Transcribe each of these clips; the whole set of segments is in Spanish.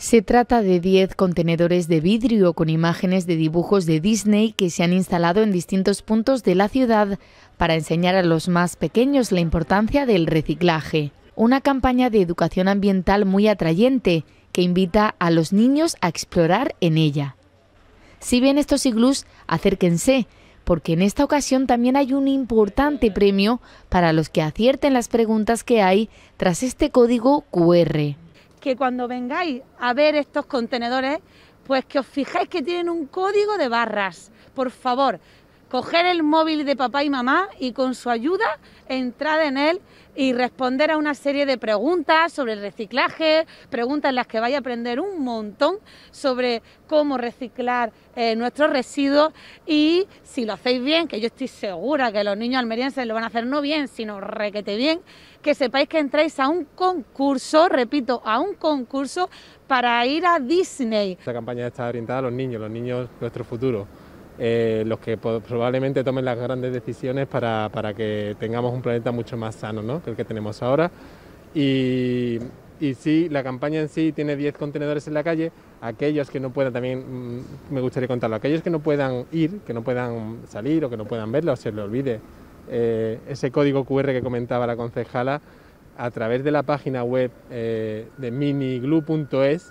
Se trata de 10 contenedores de vidrio con imágenes de dibujos de Disney que se han instalado en distintos puntos de la ciudad para enseñar a los más pequeños la importancia del reciclaje. Una campaña de educación ambiental muy atrayente que invita a los niños a explorar en ella. Si ven estos iglús, acérquense, porque en esta ocasión también hay un importante premio para los que acierten las preguntas que hay tras este código QR que cuando vengáis a ver estos contenedores, pues que os fijáis que tienen un código de barras. Por favor, coger el móvil de papá y mamá y con su ayuda entrar en él y responder a una serie de preguntas sobre el reciclaje, preguntas en las que vais a aprender un montón sobre cómo reciclar eh, nuestros residuos y si lo hacéis bien, que yo estoy segura que los niños almerienses lo van a hacer no bien, sino requete bien, que sepáis que entráis a un concurso, repito, a un concurso para ir a Disney. Esta campaña está orientada a los niños, los niños nuestro futuro eh, los que probablemente tomen las grandes decisiones para, que tengamos un planeta mucho más sano ¿no? que el que tenemos ahora. Y, si sí, la campaña en sí tiene 10 contenedores en la calle. Aquellos que no puedan, también mm, me gustaría contarlo, aquellos que no puedan ir, que no puedan salir o que no puedan verlo, se le olvide eh, ese código QR que comentaba la concejala, a través de la página web eh, de miniglu.es,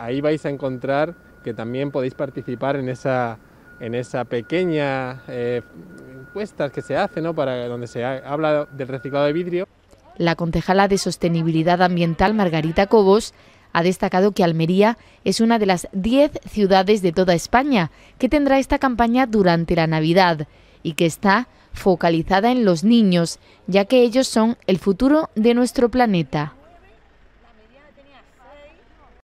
ahí vais a encontrar que también podéis participar en esa en esa pequeña eh, encuesta que se hace, ¿no? Para, donde se habla del reciclado de vidrio. La concejala de Sostenibilidad Ambiental, Margarita Cobos, ha destacado que Almería es una de las 10 ciudades de toda España que tendrá esta campaña durante la Navidad y que está focalizada en los niños, ya que ellos son el futuro de nuestro planeta.